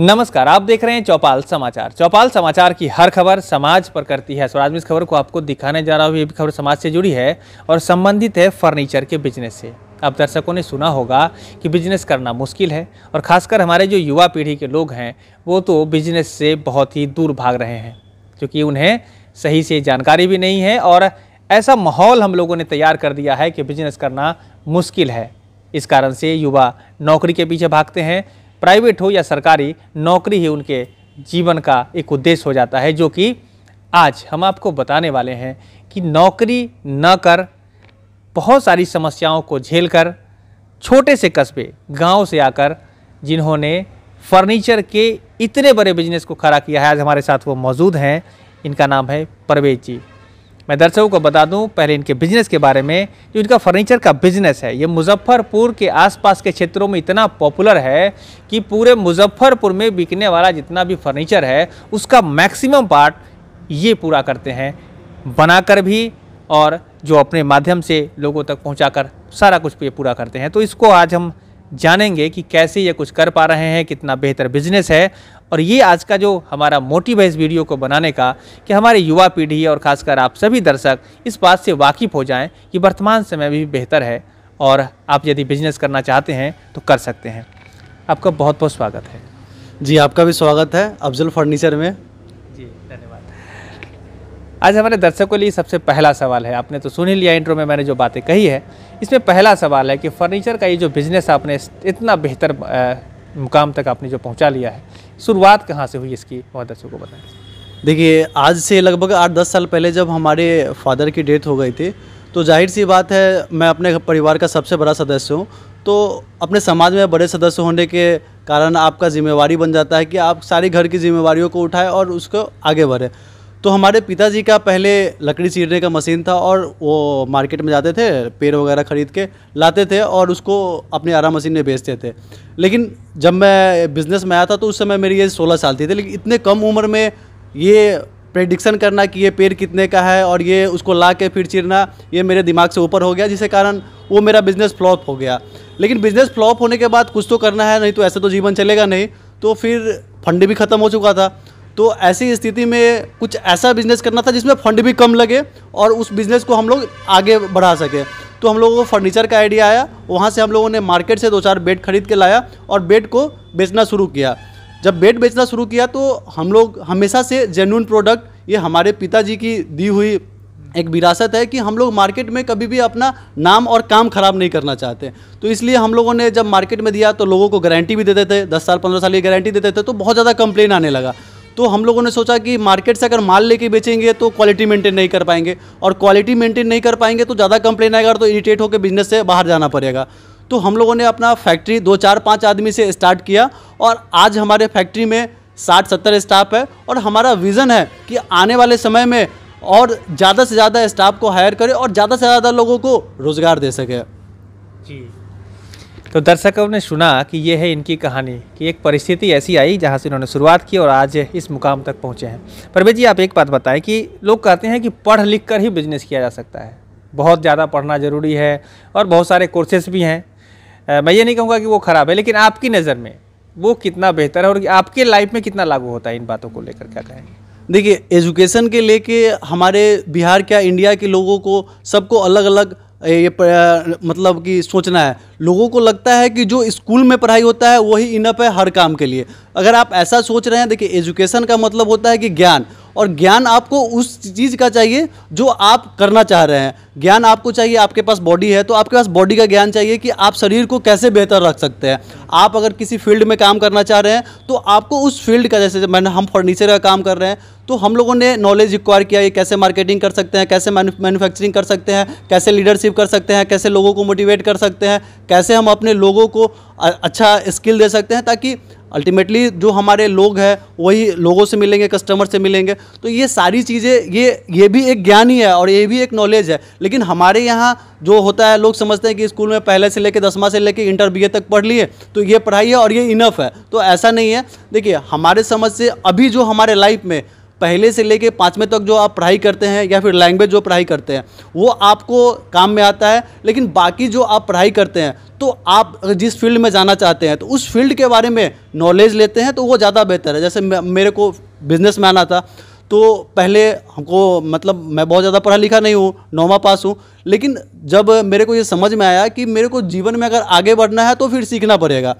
नमस्कार आप देख रहे हैं चौपाल समाचार चौपाल समाचार की हर खबर समाज पर करती है स्वराज में इस खबर को आपको दिखाने जा रहा हूँ ये भी खबर समाज से जुड़ी है और संबंधित है फर्नीचर के बिजनेस से अब दर्शकों ने सुना होगा कि बिजनेस करना मुश्किल है और खासकर हमारे जो युवा पीढ़ी के लोग हैं वो तो बिजनेस से बहुत ही दूर भाग रहे हैं क्योंकि उन्हें सही से जानकारी भी नहीं है और ऐसा माहौल हम लोगों ने तैयार कर दिया है कि बिजनेस करना मुश्किल है इस कारण से युवा नौकरी के पीछे भागते हैं प्राइवेट हो या सरकारी नौकरी ही उनके जीवन का एक उद्देश्य हो जाता है जो कि आज हम आपको बताने वाले हैं कि नौकरी न कर बहुत सारी समस्याओं को झेलकर छोटे से कस्बे गांव से आकर जिन्होंने फर्नीचर के इतने बड़े बिजनेस को खड़ा किया है आज हमारे साथ वो मौजूद हैं इनका नाम है परवेज जी मैं दर्शकों को बता दूं पहले इनके बिजनेस के बारे में जो इनका फर्नीचर का बिजनेस है ये मुजफ्फरपुर के आसपास के क्षेत्रों में इतना पॉपुलर है कि पूरे मुजफ्फरपुर में बिकने वाला जितना भी फर्नीचर है उसका मैक्सिमम पार्ट ये पूरा करते हैं बनाकर भी और जो अपने माध्यम से लोगों तक पहुँचा सारा कुछ ये पूरा करते हैं तो इसको आज हम जानेंगे कि कैसे ये कुछ कर पा रहे हैं कितना बेहतर बिजनेस है और ये आज का जो हमारा मोटिव है इस वीडियो को बनाने का कि हमारे युवा पीढ़ी और खासकर आप सभी दर्शक इस बात से वाकिफ़ हो जाएं कि वर्तमान समय भी बेहतर है और आप यदि बिजनेस करना चाहते हैं तो कर सकते हैं आपका बहुत बहुत स्वागत है जी आपका भी स्वागत है अफजल फर्नीचर में जी धन्यवाद आज हमारे दर्शकों के लिए सबसे पहला सवाल है आपने तो सुन ही लिया इंट्रो में मैंने जो बातें कही है इसमें पहला सवाल है कि फर्नीचर का ये जो बिज़नेस आपने इतना बेहतर मुकाम तक आपने जो पहुंचा लिया है शुरुआत कहाँ से हुई इसकी बहुत दर्शकों को बताएं देखिए आज से लगभग आठ दस साल पहले जब हमारे फादर की डेथ हो गई थी तो जाहिर सी बात है मैं अपने परिवार का सबसे बड़ा सदस्य हूँ तो अपने समाज में बड़े सदस्य होने के कारण आपका जिम्मेवारी बन जाता है कि आप सारी घर की जिम्मेवारियों को उठाएं और उसको आगे बढ़ें तो हमारे पिताजी का पहले लकड़ी चीरने का मशीन था और वो मार्केट में जाते थे पेड़ वगैरह ख़रीद के लाते थे और उसको अपने आरा मशीन में बेचते थे लेकिन जब मैं बिज़नेस में आया था तो उस समय मेरी एज सोलह साल थी थी लेकिन इतने कम उम्र में ये प्रेडिक्शन करना कि ये पेड़ कितने का है और ये उसको ला के फिर चीरना ये मेरे दिमाग से ऊपर हो गया जिसके कारण वो मेरा बिज़नेस फ्लॉप हो गया लेकिन बिज़नेस फ्लॉप होने के बाद कुछ तो करना है नहीं तो ऐसे तो जीवन चलेगा नहीं तो फिर फंड भी ख़त्म हो चुका था तो ऐसी स्थिति में कुछ ऐसा बिजनेस करना था जिसमें फंड भी कम लगे और उस बिज़नेस को हम लोग आगे बढ़ा सकें तो हम लोगों को फर्नीचर का आइडिया आया वहाँ से हम लोगों ने मार्केट से दो चार बेड खरीद के लाया और बेड को बेचना शुरू किया जब बेड बेचना शुरू किया तो हम लोग हमेशा से जेनुन प्रोडक्ट ये हमारे पिताजी की दी हुई एक विरासत है कि हम लोग मार्केट में कभी भी अपना नाम और काम खराब नहीं करना चाहते तो इसलिए हम लोगों ने जब मार्केट में दिया तो लोगों को गारंटी भी देते थे दस साल पंद्रह साल की गारंटी देते थे तो बहुत ज़्यादा कंप्लेन आने लगा तो हम लोगों ने सोचा कि मार्केट से अगर माल लेके बेचेंगे तो क्वालिटी मेंटेन नहीं कर पाएंगे और क्वालिटी मेंटेन नहीं कर पाएंगे तो ज़्यादा कंप्लेन आएगा तो इरीटेट होकर बिजनेस से बाहर जाना पड़ेगा तो हम लोगों ने अपना फैक्ट्री दो चार पाँच आदमी से स्टार्ट किया और आज हमारे फैक्ट्री में साठ सत्तर स्टाफ है और हमारा विज़न है कि आने वाले समय में और ज़्यादा से ज़्यादा स्टाफ को हायर करें और ज़्यादा से ज़्यादा लोगों को रोज़गार दे सके जी तो दर्शकों ने सुना कि ये है इनकी कहानी कि एक परिस्थिति ऐसी आई जहाँ से इन्होंने शुरुआत की और आज इस मुकाम तक पहुँचे हैं परवेज जी आप एक बात बताएं कि लोग कहते हैं कि पढ़ लिख कर ही बिजनेस किया जा सकता है बहुत ज़्यादा पढ़ना ज़रूरी है और बहुत सारे कोर्सेस भी हैं मैं ये नहीं कहूँगा कि वो ख़राब है लेकिन आपकी नज़र में वो कितना बेहतर है और आपके लाइफ में कितना लागू होता है इन बातों को लेकर क्या कहेंगे देखिए एजुकेशन के लेके हमारे बिहार क्या इंडिया के लोगों को सबको अलग अलग ये मतलब कि सोचना है लोगों को लगता है कि जो स्कूल में पढ़ाई होता है वही इनफ है हर काम के लिए अगर आप ऐसा सोच रहे हैं देखिए एजुकेशन का मतलब होता है कि ज्ञान और ज्ञान आपको उस चीज़ का चाहिए जो आप करना चाह रहे हैं ज्ञान आपको चाहिए आपके पास बॉडी है तो आपके पास बॉडी का ज्ञान चाहिए कि आप शरीर को कैसे बेहतर रख सकते हैं आप अगर किसी फील्ड में काम करना चाह रहे हैं तो आपको उस फील्ड का जैसे मैंने हम फर्नीचर का काम कर रहे हैं तो हम लोगों ने नॉलेज रिक्वायर किया ये कैसे मार्केटिंग कर सकते हैं कैसे मैन्युफैक्चरिंग कर सकते हैं कैसे लीडरशिप कर सकते हैं कैसे लोगों को मोटिवेट कर सकते हैं कैसे हम अपने लोगों को अच्छा स्किल दे सकते हैं ताकि अल्टीमेटली जो हमारे लोग हैं वही लोगों से मिलेंगे कस्टमर से मिलेंगे तो ये सारी चीज़ें ये ये भी एक ज्ञान ही है और ये भी एक नॉलेज है लेकिन हमारे यहाँ जो होता है लोग समझते हैं कि स्कूल में पहले से लेकर दसवा से लेकर इंटर बी तक पढ़ लिए तो ये पढ़ाई है और ये इनफ है तो ऐसा नहीं है देखिए हमारे समझ से अभी जो हमारे लाइफ में पहले से लेके पाँचवें तक जो आप पढ़ाई करते हैं या फिर लैंग्वेज जो पढ़ाई करते हैं वो आपको काम में आता है लेकिन बाकी जो आप पढ़ाई करते हैं तो आप जिस फील्ड में जाना चाहते हैं तो उस फील्ड के बारे में नॉलेज लेते हैं तो वो ज़्यादा बेहतर है जैसे मेरे को बिजनेस में आना था तो पहले हमको मतलब मैं बहुत ज़्यादा पढ़ा लिखा नहीं हूँ नौवा पास हूँ लेकिन जब मेरे को ये समझ में आया कि मेरे को जीवन में अगर आगे बढ़ना है तो फिर सीखना पड़ेगा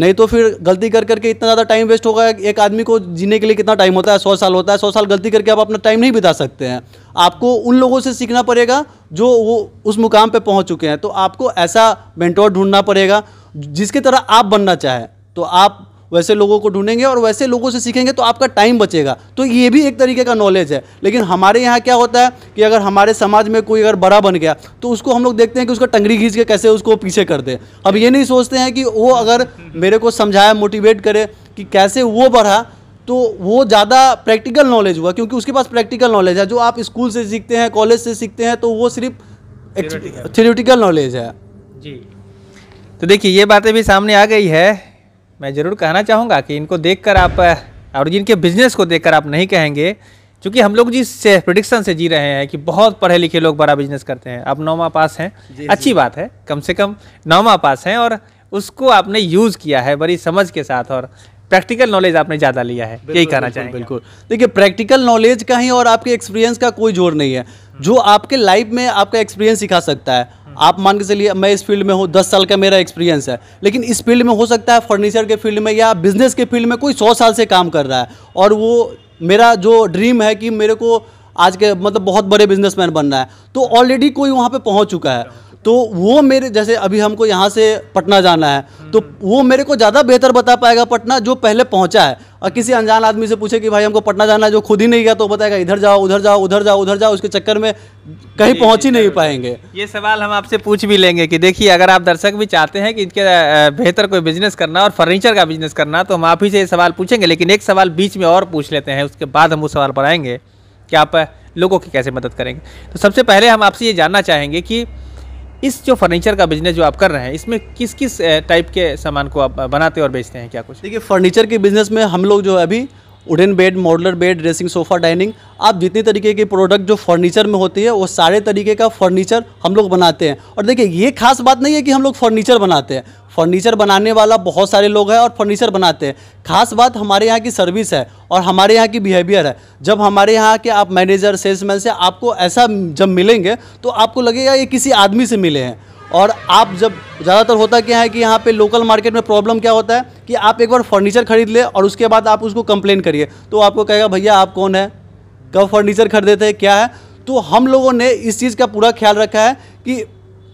नहीं तो फिर गलती कर करके इतना ज़्यादा टाइम वेस्ट होगा एक आदमी को जीने के लिए कितना टाइम होता है सौ साल होता है सौ साल गलती करके आप अपना टाइम नहीं बिता सकते हैं आपको उन लोगों से सीखना पड़ेगा जो वो उस मुकाम पे पहुंच चुके हैं तो आपको ऐसा मेंटोर ढूंढना पड़ेगा जिसके तरह आप बनना चाहें तो आप वैसे लोगों को ढूंढेंगे और वैसे लोगों से सीखेंगे तो आपका टाइम बचेगा तो ये भी एक तरीके का नॉलेज है लेकिन हमारे यहाँ क्या होता है कि अगर हमारे समाज में कोई अगर बड़ा बन गया तो उसको हम लोग देखते हैं कि उसका टंगड़ी घींच के कैसे उसको पीछे कर दे अब ये नहीं सोचते हैं कि वो अगर मेरे को समझाए मोटिवेट करे कि कैसे वो बढ़ा तो वो ज़्यादा प्रैक्टिकल नॉलेज हुआ क्योंकि उसके पास प्रैक्टिकल नॉलेज है जो आप स्कूल से सीखते हैं कॉलेज से सीखते हैं तो वो सिर्फ थ्योरेटिकल नॉलेज है जी तो देखिए ये बातें भी सामने आ गई है मैं ज़रूर कहना चाहूँगा कि इनको देख आप और जिनके बिजनेस को देख आप नहीं कहेंगे क्योंकि हम लोग जिस प्रडिक्शन से जी रहे हैं कि बहुत पढ़े लिखे लोग बड़ा बिजनेस करते हैं आप नौमा पास हैं अच्छी बात है कम से कम नौमा पास हैं और उसको आपने यूज़ किया है बड़ी समझ के साथ और प्रैक्टिकल नॉलेज आपने ज़्यादा लिया है यही कहना चाहिए बिल्कुल देखिए प्रैक्टिकल नॉलेज का ही और आपके एक्सपीरियंस का कोई जोर नहीं है जो आपके लाइफ में आपका एक्सपीरियंस सिखा सकता है आप मान के चलिए मैं इस फील्ड में हूँ दस साल का मेरा एक्सपीरियंस है लेकिन इस फील्ड में हो सकता है फर्नीचर के फील्ड में या बिजनेस के फील्ड में कोई सौ साल से काम कर रहा है और वो मेरा जो ड्रीम है कि मेरे को आज के मतलब बहुत बड़े बिजनेसमैन बनना है तो ऑलरेडी कोई वहाँ पे पहुँच चुका है तो वो मेरे जैसे अभी हमको यहाँ से पटना जाना है तो वो मेरे को ज़्यादा बेहतर बता पाएगा पटना जो पहले पहुँचा है और किसी अनजान आदमी से पूछे कि भाई हमको पटना जाना है जो खुद ही नहीं गया तो बताएगा इधर जाओ उधर जाओ उधर जाओ उधर जाओ उसके चक्कर में कहीं पहुँच ही नहीं पाएंगे ये सवाल हम आपसे पूछ भी लेंगे कि देखिए अगर आप दर्शक भी चाहते हैं कि इनके बेहतर कोई बिजनेस करना और फर्नीचर का बिजनेस करना तो हम आप ही से ये सवाल पूछेंगे लेकिन एक सवाल बीच में और पूछ लेते हैं उसके बाद हम वो सवाल पर कि आप लोगों की कैसे मदद करेंगे तो सबसे पहले हम आपसे ये जानना चाहेंगे कि इस जो फर्नीचर का बिजनेस जो आप कर रहे हैं इसमें किस किस टाइप के सामान को आप बनाते और बेचते हैं क्या कुछ देखिए फर्नीचर के बिजनेस में हम लोग जो है अभी wooden bed modular bed dressing sofa dining आप जितने तरीके के प्रोडक्ट जो फर्नीचर में होती है वो सारे तरीके का फर्नीचर हम लोग बनाते हैं और देखिए ये खास बात नहीं है कि हम लोग फर्नीचर बनाते हैं फर्नीचर बनाने वाला बहुत सारे लोग हैं और फर्नीचर बनाते हैं खास बात हमारे यहाँ की सर्विस है और हमारे यहाँ की बिहेवियर है जब हमारे यहाँ के आप मैनेजर सेल्समैन से आपको ऐसा जब मिलेंगे तो आपको लगेगा ये किसी आदमी से मिले हैं और आप जब ज़्यादातर होता क्या है कि यहाँ पे लोकल मार्केट में प्रॉब्लम क्या होता है कि आप एक बार फर्नीचर खरीद ले और उसके बाद आप उसको कंप्लेन करिए तो आपको कहेगा भैया आप कौन है कब फर्नीचर खरीदे थे क्या है तो हम लोगों ने इस चीज़ का पूरा ख्याल रखा है कि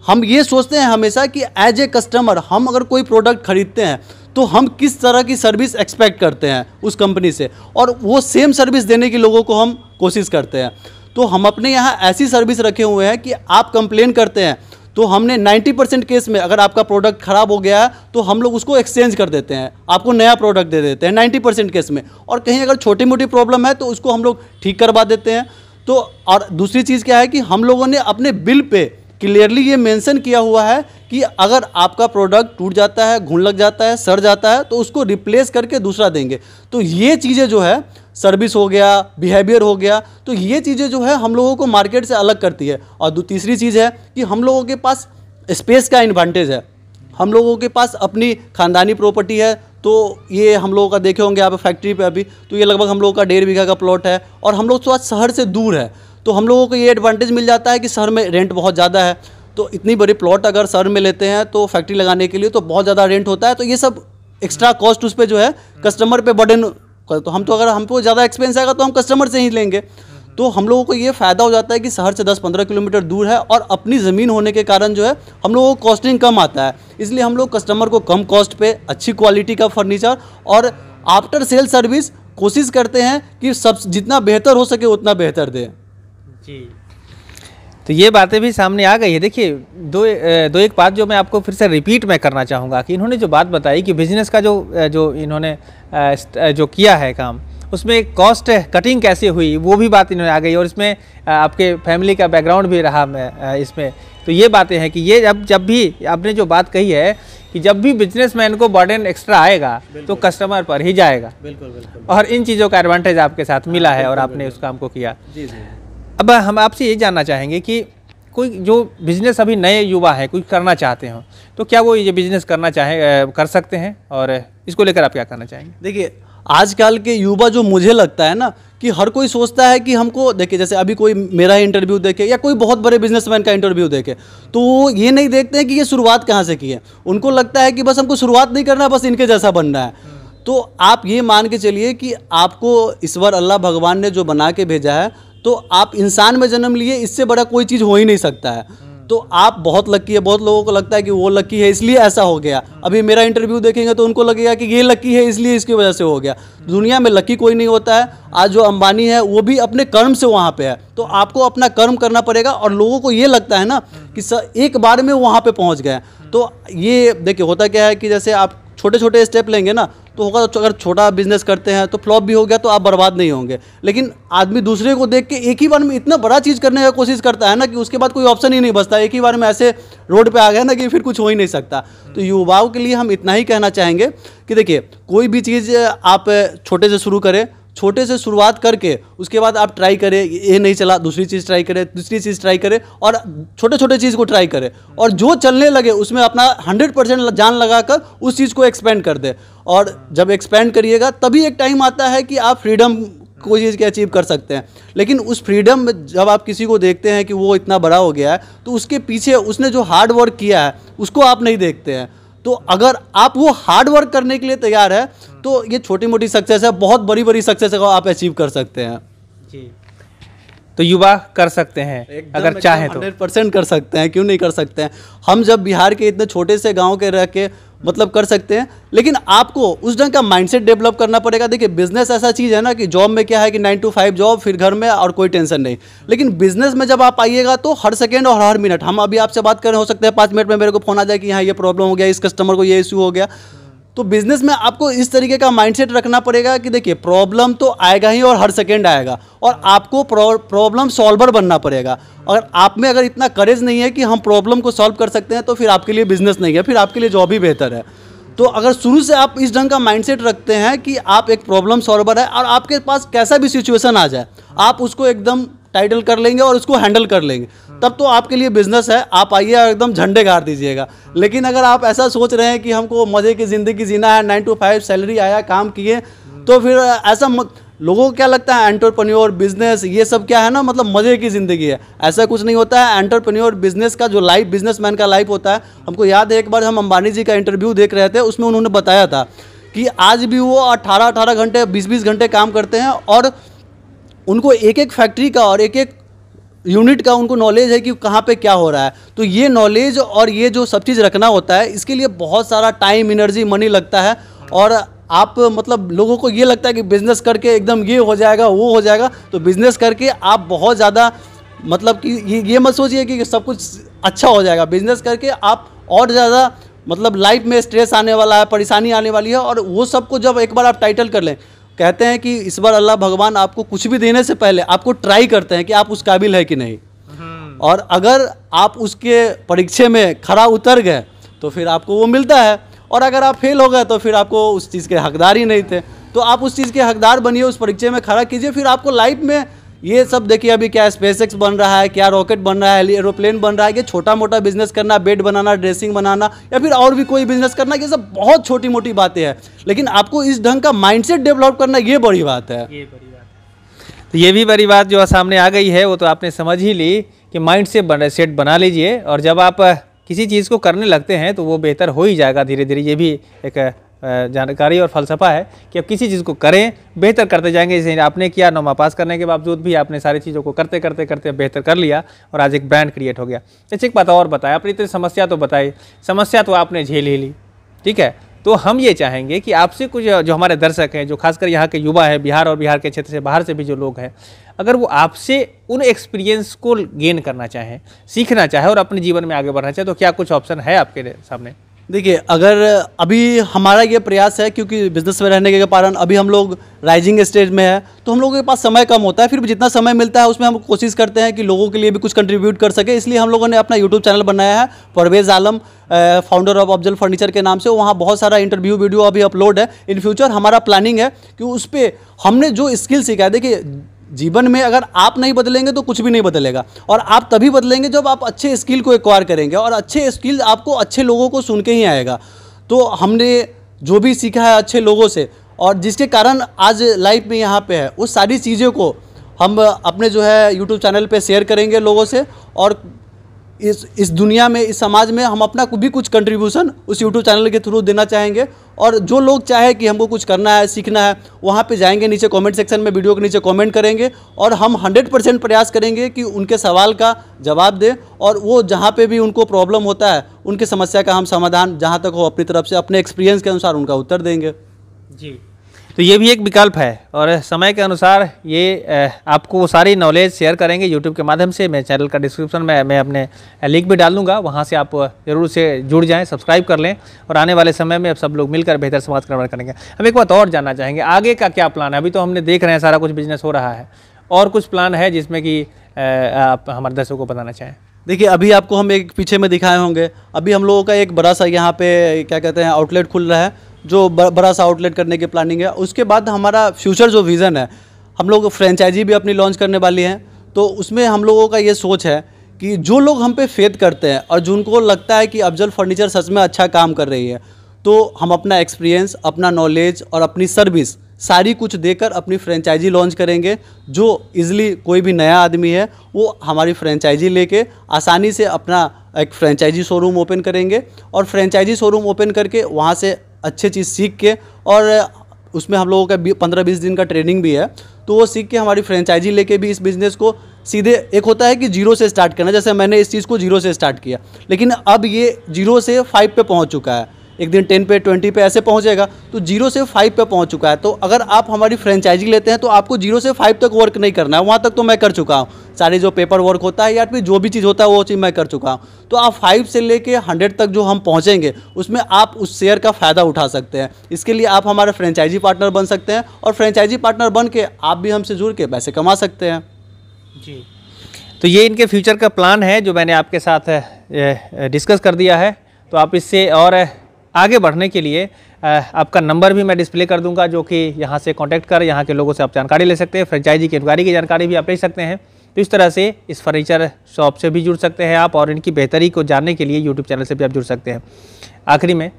हम ये सोचते हैं हमेशा कि एज ए कस्टमर हम अगर कोई प्रोडक्ट खरीदते हैं तो हम किस तरह की सर्विस एक्सपेक्ट करते हैं उस कंपनी से और वो सेम सर्विस देने की लोगों को हम कोशिश करते हैं तो हम अपने यहाँ ऐसी सर्विस रखे हुए हैं कि आप कंप्लेन करते हैं तो हमने 90 परसेंट केस में अगर आपका प्रोडक्ट ख़राब हो गया तो हम लोग उसको एक्सचेंज कर देते हैं आपको नया प्रोडक्ट दे देते हैं 90 परसेंट केस में और कहीं अगर छोटी मोटी प्रॉब्लम है तो उसको हम लोग ठीक करवा देते हैं तो और दूसरी चीज़ क्या है कि हम लोगों ने अपने बिल पे क्लियरली ये मेंशन किया हुआ है कि अगर आपका प्रोडक्ट टूट जाता है घुन लग जाता है सड़ जाता है तो उसको रिप्लेस करके दूसरा देंगे तो ये चीज़ें जो है सर्विस हो गया बिहेवियर हो गया तो ये चीज़ें जो है हम लोगों को मार्केट से अलग करती है और तीसरी चीज़ है कि हम लोगों के पास स्पेस का एडवांटेज है हम लोगों के पास अपनी ख़ानदानी प्रॉपर्टी है तो ये हम लोगों का देखे होंगे आप फैक्ट्री पे अभी तो ये लगभग हम लोगों का डेढ़ बीघा का प्लॉट है और हम लोग थोड़ा शहर से दूर है तो हम लोगों को ये एडवांटेज मिल जाता है कि शहर में रेंट बहुत ज़्यादा है तो इतनी बड़ी प्लॉट अगर शहर में लेते हैं तो फैक्ट्री लगाने के लिए तो बहुत ज़्यादा रेंट होता है तो ये सब एक्स्ट्रा कॉस्ट उस पर जो है कस्टमर पर बर्डन तो हम तो अगर हमको ज़्यादा एक्सपेंस आएगा तो हम कस्टमर से ही लेंगे तो हम लोगों को ये फ़ायदा हो जाता है कि शहर से 10-15 किलोमीटर दूर है और अपनी ज़मीन होने के कारण जो है हम लोगों को कॉस्टिंग कम आता है इसलिए हम लोग कस्टमर को कम कॉस्ट पे अच्छी क्वालिटी का फर्नीचर और आफ्टर सेल सर्विस कोशिश करते हैं कि सब जितना बेहतर हो सके उतना बेहतर दें जी तो ये बातें भी सामने आ गई है देखिए दो दो एक बात जो मैं आपको फिर से रिपीट मैं करना चाहूँगा कि इन्होंने जो बात बताई कि बिजनेस का जो जो इन्होंने जो किया है काम उसमें कॉस्ट कटिंग कैसे हुई वो भी बात इन्होंने आ गई और इसमें आपके फैमिली का बैकग्राउंड भी रहा मैं इसमें तो ये बातें हैं कि ये जब जब भी आपने जो बात कही है कि जब भी बिजनेसमैन को बर्डन एक्स्ट्रा आएगा तो कस्टमर पर ही जाएगा बिल्कुल बिल्कुल और इन चीज़ों का एडवांटेज आपके साथ मिला है हाँ, और आपने उस काम को किया जी जी अब हम आपसे ये जानना चाहेंगे कि कोई जो बिज़नेस अभी नए युवा हैं कोई करना चाहते हो तो क्या वो ये बिज़नेस करना चाहे कर सकते हैं और इसको लेकर आप क्या करना चाहेंगे देखिए आजकल के युवा जो मुझे लगता है ना कि हर कोई सोचता है कि हमको देखिए जैसे अभी कोई मेरा इंटरव्यू देखे या कोई बहुत बड़े बिजनेसमैन का इंटरव्यू देखे तो वो ये नहीं देखते हैं कि ये शुरुआत कहाँ से की है उनको लगता है कि बस हमको शुरुआत नहीं करना है बस इनके जैसा बनना है हम्म। तो आप ये मान के चलिए कि आपको ईश्वर अल्लाह भगवान ने जो बना के भेजा है तो आप इंसान में जन्म लिए इससे बड़ा कोई चीज़ हो ही नहीं सकता है तो आप बहुत लकी है बहुत लोगों को लगता है कि वो लकी है इसलिए ऐसा हो गया अभी मेरा इंटरव्यू देखेंगे तो उनको लगेगा कि ये लकी है इसलिए इसकी वजह से हो गया दुनिया में लकी कोई नहीं होता है आज जो अंबानी है वो भी अपने कर्म से वहाँ पे है तो आपको अपना कर्म करना पड़ेगा और लोगों को ये लगता है ना कि एक बार में वहाँ पर पहुँच गए तो ये देखिए होता क्या है कि जैसे आप छोटे छोटे स्टेप लेंगे ना तो होगा तो अगर छोटा बिजनेस करते हैं तो फ्लॉप भी हो गया तो आप बर्बाद नहीं होंगे लेकिन आदमी दूसरे को देख के एक ही बार में इतना बड़ा चीज़ करने का कोशिश करता है ना कि उसके बाद कोई ऑप्शन ही नहीं बचता एक ही बार में ऐसे रोड पर आ गया ना कि फिर कुछ हो ही नहीं सकता तो युवाओं के लिए हम इतना ही कहना चाहेंगे कि देखिए कोई भी चीज़ आप छोटे से शुरू करें छोटे से शुरुआत करके उसके बाद आप ट्राई करें ये नहीं चला दूसरी चीज़ ट्राई करें दूसरी चीज़ ट्राई करें और छोटे छोटे चीज़ को ट्राई करें और जो चलने लगे उसमें अपना हंड्रेड परसेंट जान लगा कर उस चीज़ को एक्सपेंड कर दे और जब एक्सपेंड करिएगा तभी एक टाइम आता है कि आप फ्रीडम कोई चीज़ के अचीव कर सकते हैं लेकिन उस फ्रीडम में जब आप किसी को देखते हैं कि वो इतना बड़ा हो गया है तो उसके पीछे उसने जो हार्ड वर्क किया है उसको आप नहीं देखते हैं तो अगर आप वो हार्ड वर्क करने के लिए तैयार है तो ये छोटी मोटी सक्सेस है बहुत बड़ी बड़ी सक्सेस है आप अचीव कर सकते हैं जी तो युवा कर सकते हैं अगर चाहे तो हंड्रेड परसेंट कर सकते हैं क्यों नहीं कर सकते हैं हम जब बिहार के इतने छोटे से गांव के रह के मतलब कर सकते हैं लेकिन आपको उस ढंग का माइंडसेट डेवलप करना पड़ेगा देखिए बिजनेस ऐसा चीज़ है ना कि जॉब में क्या है कि नाइन टू फाइव जॉब फिर घर में और कोई टेंशन नहीं लेकिन बिजनेस में जब आप आइएगा तो हर सेकेंड और हर मिनट हम अभी आपसे बात करें हो सकते हैं पाँच मिनट में मेरे को फोन आ जाए कि हाँ ये प्रॉब्लम हो गया इस कस्टमर को ये इशू हो गया तो बिजनेस में आपको इस तरीके का माइंडसेट रखना पड़ेगा कि देखिए प्रॉब्लम तो आएगा ही और हर सेकेंड आएगा और आपको प्रॉब्लम सॉल्वर बनना पड़ेगा और आप में अगर इतना करेज नहीं है कि हम प्रॉब्लम को सॉल्व कर सकते हैं तो फिर आपके लिए बिजनेस नहीं है फिर आपके लिए जॉब ही बेहतर है तो अगर शुरू से आप इस ढंग का माइंडसेट रखते हैं कि आप एक प्रॉब्लम सॉल्वर है और आपके पास कैसा भी सिचुएशन आ जाए आप उसको एकदम टाइटल कर लेंगे और उसको हैंडल कर लेंगे तब तो आपके लिए बिजनेस है आप आइए और एकदम झंडे गाड़ दीजिएगा लेकिन अगर आप ऐसा सोच रहे हैं कि हमको मज़े की ज़िंदगी जीना है नाइन टू फाइव सैलरी आया काम किए तो फिर ऐसा मत लोगों को क्या लगता है एंटरप्रेन्योर बिजनेस ये सब क्या है ना मतलब मज़े की ज़िंदगी है ऐसा कुछ नहीं होता है एंटरप्रेन्योर बिजनेस का जो लाइफ बिजनेसमैन का लाइफ होता है हमको याद है एक बार हम अंबानी जी का इंटरव्यू देख रहे थे उसमें उन्होंने बताया था कि आज भी वो अट्ठारह अठारह घंटे बीस बीस घंटे काम करते हैं और उनको एक एक फैक्ट्री का और एक एक यूनिट का उनको नॉलेज है कि कहाँ पे क्या हो रहा है तो ये नॉलेज और ये जो सब चीज़ रखना होता है इसके लिए बहुत सारा टाइम एनर्जी मनी लगता है और आप मतलब लोगों को ये लगता है कि बिज़नेस करके एकदम ये हो जाएगा वो हो जाएगा तो बिज़नेस करके आप बहुत ज़्यादा मतलब कि ये ये मत सोचिए कि सब कुछ अच्छा हो जाएगा बिज़नेस करके आप और ज़्यादा मतलब लाइफ में स्ट्रेस आने वाला है परेशानी आने वाली है और वो सबको जब एक बार आप टाइटल कर लें कहते हैं कि इस बार अल्लाह भगवान आपको कुछ भी देने से पहले आपको ट्राई करते हैं कि आप उस काबिल है कि नहीं हम्म। और अगर आप उसके परीक्षे में खड़ा उतर गए तो फिर आपको वो मिलता है और अगर आप फेल हो गए तो फिर आपको उस चीज़ के हकदार ही नहीं थे तो आप उस चीज़ के हकदार बनिए उस परीक्षे में खड़ा कीजिए फिर आपको लाइफ में ये सब देखिए अभी क्या स्पेस एक्स बन रहा है क्या रॉकेट बन रहा है एरोप्लेन बन रहा है ये छोटा मोटा बिजनेस करना बेड बनाना ड्रेसिंग बनाना या फिर और भी कोई बिजनेस करना ये सब बहुत छोटी मोटी बातें हैं लेकिन आपको इस ढंग का माइंडसेट डेवलप करना ये बड़ी बात है ये बड़ी बात तो ये भी बड़ी बात जो सामने आ गई है वो तो आपने समझ ही ली कि माइंड से सेट बना लीजिए और जब आप किसी चीज़ को करने लगते हैं तो वो बेहतर हो ही जाएगा धीरे धीरे ये भी एक जानकारी और फलसफा है कि आप किसी चीज़ को करें बेहतर करते जाएंगे जैसे आपने किया नौमा पास करने के बावजूद भी आपने सारी चीज़ों को करते करते करते बेहतर कर लिया और आज एक ब्रांड क्रिएट हो गया अच्छा एक बात और बताया आपने इतनी समस्या तो बताई समस्या तो आपने झेल ही ली ठीक है तो हम ये चाहेंगे कि आपसे कुछ जो हमारे दर्शक हैं जो खासकर यहाँ के युवा हैं बिहार और बिहार के क्षेत्र से बाहर से भी जो लोग हैं अगर वो आपसे उन एक्सपीरियंस को गेन करना चाहें सीखना चाहें और अपने जीवन में आगे बढ़ना चाहें तो क्या कुछ ऑप्शन है आपके सामने देखिए अगर अभी हमारा ये प्रयास है क्योंकि बिजनेस में रहने के कारण अभी हम लोग राइजिंग स्टेज में है तो हम लोगों के पास समय कम होता है फिर भी जितना समय मिलता है उसमें हम कोशिश करते हैं कि लोगों के लिए भी कुछ कंट्रीब्यूट कर सके इसलिए हम लोगों ने अपना यूट्यूब चैनल बनाया है Parvez Alam founder of Afzal furniture के नाम से वहाँ बहुत सारा इंटरव्यू वीडियो अभी अपलोड है इन फ्यूचर हमारा प्लानिंग है कि उस पर हमने जो स्किल सीखा है देखिए जीवन में अगर आप नहीं बदलेंगे तो कुछ भी नहीं बदलेगा और आप तभी बदलेंगे जब आप अच्छे स्किल को एक्वायर करेंगे और अच्छे स्किल आपको अच्छे लोगों को सुन के ही आएगा तो हमने जो भी सीखा है अच्छे लोगों से और जिसके कारण आज लाइफ में यहाँ पे है उस सारी चीज़ों को हम अपने जो है यूट्यूब चैनल पे शेयर करेंगे लोगों से और इस इस दुनिया में इस समाज में हम अपना भी कुछ कंट्रीब्यूशन उस यूट्यूब चैनल के थ्रू देना चाहेंगे और जो लोग चाहे कि हमको कुछ करना है सीखना है वहाँ पे जाएंगे नीचे कमेंट सेक्शन में वीडियो के नीचे कमेंट करेंगे और हम 100 परसेंट प्रयास करेंगे कि उनके सवाल का जवाब दें और वो जहाँ पे भी उनको प्रॉब्लम होता है उनकी समस्या का हम समाधान जहाँ तक हो अपनी तरफ से अपने एक्सपीरियंस के अनुसार उनका उत्तर देंगे जी तो ये भी एक विकल्प है और समय के अनुसार ये आपको वो सारी नॉलेज शेयर करेंगे यूट्यूब के माध्यम से मैं चैनल का डिस्क्रिप्शन में मैं अपने लिंक भी डाल दूँगा वहाँ से आप ज़रूर से जुड़ जाएँ सब्सक्राइब कर लें और आने वाले समय में अब सब लोग मिलकर बेहतर समाज का निर्माण करेंगे हम एक बात और जानना चाहेंगे आगे का क्या प्लान है अभी तो हमने देख रहे हैं सारा कुछ बिजनेस हो रहा है और कुछ प्लान है जिसमें कि आप हमारे दर्शकों को बताना चाहें देखिए अभी आपको हम एक पीछे में दिखाए होंगे अभी हम लोगों का एक बड़ा सा यहाँ पे क्या कहते हैं आउटलेट खुल रहा है जो बड़ा सा आउटलेट करने की प्लानिंग है उसके बाद हमारा फ्यूचर जो विज़न है हम लोग फ्रेंचाइजी भी अपनी लॉन्च करने वाली हैं तो उसमें हम लोगों का ये सोच है कि जो लोग हम पे फेथ करते हैं और जिनको लगता है कि अफजल फर्नीचर सच में अच्छा काम कर रही है तो हम अपना एक्सपीरियंस अपना नॉलेज और अपनी सर्विस सारी कुछ देकर अपनी फ्रेंचाइजी लॉन्च करेंगे जो इज़िली कोई भी नया आदमी है वो हमारी फ्रेंचाइजी लेके आसानी से अपना एक फ्रेंचाइजी शोरूम ओपन करेंगे और फ्रेंचाइजी शोरूम ओपन करके वहाँ से अच्छे चीज़ सीख के और उसमें हम लोगों का पंद्रह बीस दिन का ट्रेनिंग भी है तो वो सीख के हमारी फ्रेंचाइजी लेके भी इस बिज़नेस को सीधे एक होता है कि जीरो से स्टार्ट करना जैसे मैंने इस चीज़ को जीरो से स्टार्ट किया लेकिन अब ये जीरो से फाइव पे पहुंच चुका है एक दिन टेन पे ट्वेंटी पे ऐसे पहुँचेगा तो जीरो से फाइव पे पहुँच चुका है तो अगर आप हमारी फ्रेंचाइजी लेते हैं तो आपको जीरो से फाइव तक वर्क नहीं करना है वहाँ तक तो मैं कर चुका हूँ सारे जो पेपर वर्क होता है या फिर जो भी चीज़ होता है वो चीज़ मैं कर चुका हूँ तो आप फाइव से लेके हंड्रेड तक जो हम पहुँचेंगे उसमें आप उस शेयर का फ़ायदा उठा सकते हैं इसके लिए आप हमारे फ्रेंचाइजी पार्टनर बन सकते हैं और फ्रेंचाइजी पार्टनर बन के आप भी हमसे जुड़ के पैसे कमा सकते हैं जी तो ये इनके फ्यूचर का प्लान है जो मैंने आपके साथ डिस्कस कर दिया है तो आप इससे और आगे बढ़ने के लिए आपका नंबर भी मैं डिस्प्ले कर दूंगा जो कि यहाँ से कांटेक्ट कर यहाँ के लोगों से आप जानकारी ले सकते हैं फ्रेंचाइजी की इंक्वायरी की जानकारी भी आप ले सकते हैं तो इस तरह से इस फर्नीचर शॉप से भी जुड़ सकते हैं आप और इनकी बेहतरी को जानने के लिए यूट्यूब चैनल से भी आप जुड़ सकते हैं आखिरी में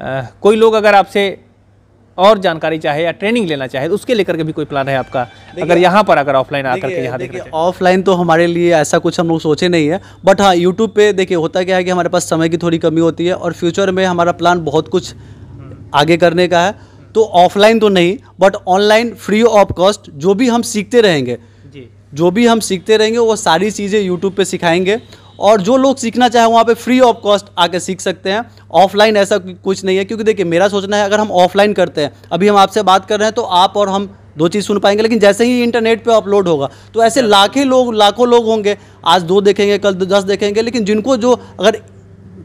आ, कोई लोग अगर आपसे और जानकारी चाहे या ट्रेनिंग लेना चाहे तो उसके लेकर के भी कोई प्लान है आपका अगर यहाँ पर अगर ऑफलाइन आकर के यहाँ देखिए ऑफलाइन तो हमारे लिए ऐसा कुछ हम लोग सोचे नहीं है बट हाँ यूट्यूब पे देखिए होता क्या है कि हमारे पास समय की थोड़ी कमी होती है और फ्यूचर में हमारा प्लान बहुत कुछ आगे करने का है तो ऑफलाइन तो नहीं but online free of cost जो भी हम सीखते रहेंगे जो भी हम सीखते रहेंगे वो सारी चीज़ें यूट्यूब पर सिखाएंगे और जो लोग सीखना चाहे वहाँ पे फ्री ऑफ कॉस्ट आके सीख सकते हैं ऑफलाइन ऐसा कुछ नहीं है क्योंकि देखिए मेरा सोचना है अगर हम ऑफलाइन करते हैं अभी हम आपसे बात कर रहे हैं तो आप और हम दो चीज़ सुन पाएंगे लेकिन जैसे ही इंटरनेट पे अपलोड होगा तो ऐसे लाखें लोग लाखों लोग होंगे आज दो देखेंगे कल दस देखेंगे लेकिन जिनको जो अगर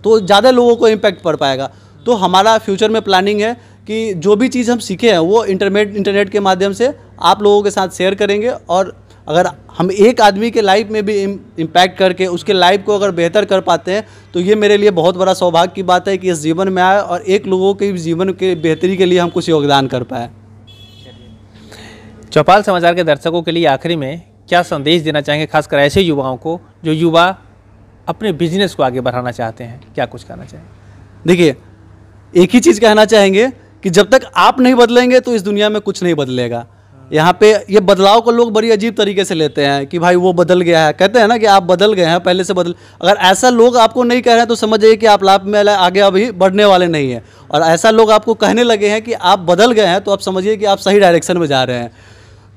तो ज़्यादा लोगों को इम्पैक्ट पड़ पाएगा तो हमारा फ्यूचर में प्लानिंग है कि जो भी चीज़ हम सीखे हैं वो इंटरनेट इंटरनेट के माध्यम से आप लोगों के साथ शेयर करेंगे और अगर हम एक आदमी के लाइफ में भी इम्पैक्ट करके उसके लाइफ को अगर बेहतर कर पाते हैं तो ये मेरे लिए बहुत बड़ा सौभाग्य की बात है कि इस जीवन में आए और एक लोगों के जीवन के बेहतरी के लिए हम कुछ योगदान कर पाए चौपाल समाचार के दर्शकों के लिए आखिरी में क्या संदेश देना चाहेंगे खासकर ऐसे युवाओं को जो युवा अपने बिजनेस को आगे बढ़ाना चाहते हैं क्या कुछ कहना चाहेंगे देखिए एक ही चीज़ कहना चाहेंगे कि जब तक आप नहीं बदलेंगे तो इस दुनिया में कुछ नहीं बदलेगा यहाँ पे ये बदलाव को लोग बड़ी अजीब तरीके से लेते हैं कि भाई वो बदल गया है कहते हैं ना कि आप बदल गए हैं पहले से बदल अगर ऐसा लोग आपको नहीं कह रहे हैं तो समझिए कि आप लाभ में आगे अभी बढ़ने वाले नहीं हैं और ऐसा लोग आपको कहने लगे हैं कि आप बदल गए हैं तो आप समझिए कि आप सही डायरेक्शन में जा रहे हैं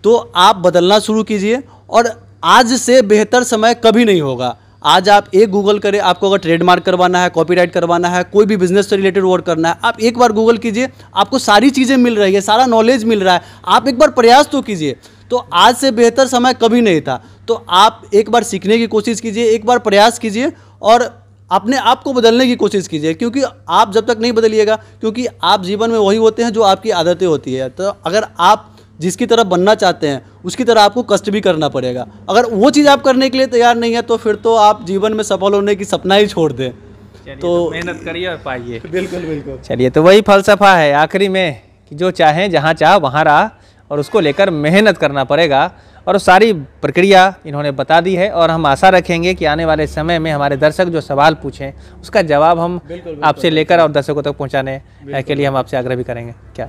तो आप बदलना शुरू कीजिए और आज से बेहतर समय कभी नहीं होगा आज आप एक गूगल करें आपको अगर ट्रेडमार्क करवाना है कॉपीराइट करवाना है कोई भी बिजनेस से रिलेटेड वर्क करना है आप एक बार गूगल कीजिए आपको सारी चीज़ें मिल रही है सारा नॉलेज मिल रहा है आप एक बार प्रयास तो कीजिए तो आज से बेहतर समय कभी नहीं था तो आप एक बार सीखने की कोशिश कीजिए एक बार प्रयास कीजिए और अपने आप को बदलने की कोशिश कीजिए क्योंकि आप जब तक नहीं बदलिएगा क्योंकि आप जीवन में वही होते हैं जो आपकी आदतें होती है तो अगर आप जिसकी तरह बनना चाहते हैं उसकी तरह आपको कष्ट भी करना पड़ेगा अगर वो चीज़ आप करने के लिए तैयार नहीं है तो फिर तो आप जीवन में सफल होने की सपना ही छोड़ दें तो, तो मेहनत करिए और पाइए बिल्कुल बिल्कुल चलिए तो वही फलसफा है आखिरी में कि जो चाहें जहाँ चाह वहाँ रहा और उसको लेकर मेहनत करना पड़ेगा और सारी प्रक्रिया इन्होंने बता दी है और हम आशा रखेंगे कि आने वाले समय में हमारे दर्शक जो सवाल पूछें उसका जवाब हम आपसे लेकर और दर्शकों तक पहुंचाने के लिए हम आपसे आग्रह भी करेंगे क्या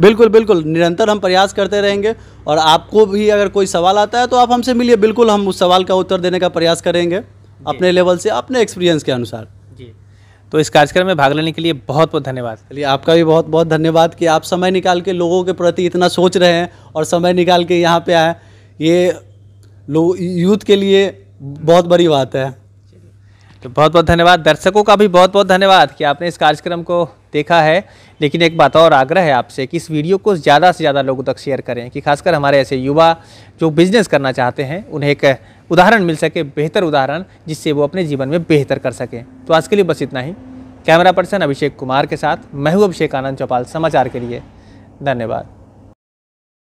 बिल्कुल बिल्कुल निरंतर हम प्रयास करते रहेंगे और आपको भी अगर कोई सवाल आता है तो आप हमसे मिलिए बिल्कुल हम उस सवाल का उत्तर देने का प्रयास करेंगे अपने लेवल से अपने एक्सपीरियंस के अनुसार जी तो इस कार्यक्रम में भाग लेने के लिए बहुत बहुत धन्यवाद चलिए आपका भी बहुत बहुत धन्यवाद कि आप समय निकाल के लोगों के प्रति इतना सोच रहे हैं और समय निकाल के यहाँ पे आए ये लोग यूथ के लिए बहुत बड़ी बात है तो बहुत बहुत धन्यवाद दर्शकों का भी बहुत बहुत धन्यवाद कि आपने इस कार्यक्रम को देखा है लेकिन एक बात और आग्रह है आपसे कि इस वीडियो को ज़्यादा से ज़्यादा लोगों तक शेयर करें कि खासकर हमारे ऐसे युवा जो बिजनेस करना चाहते हैं उन्हें एक उदाहरण मिल सके बेहतर उदाहरण जिससे वो अपने जीवन में बेहतर कर सकें तो आज के लिए बस इतना ही कैमरा पर्सन अभिषेक कुमार के साथ मैं हूँ अभिषेक आनंद चौपाल समाचार के लिए धन्यवाद